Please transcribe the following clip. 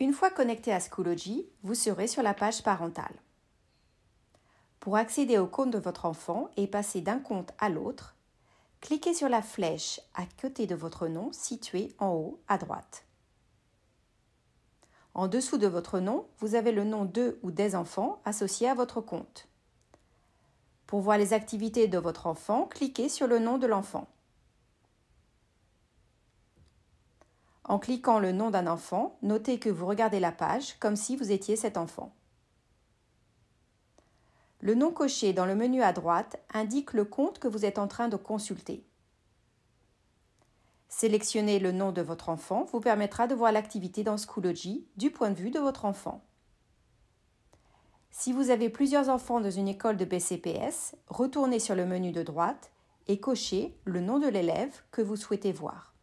Une fois connecté à Schoology, vous serez sur la page parentale. Pour accéder au compte de votre enfant et passer d'un compte à l'autre, cliquez sur la flèche à côté de votre nom située en haut à droite. En dessous de votre nom, vous avez le nom de ou des enfants associés à votre compte. Pour voir les activités de votre enfant, cliquez sur le nom de l'enfant. En cliquant le nom d'un enfant, notez que vous regardez la page comme si vous étiez cet enfant. Le nom coché dans le menu à droite indique le compte que vous êtes en train de consulter. Sélectionner le nom de votre enfant vous permettra de voir l'activité dans Schoology du point de vue de votre enfant. Si vous avez plusieurs enfants dans une école de BCPS, retournez sur le menu de droite et cochez le nom de l'élève que vous souhaitez voir.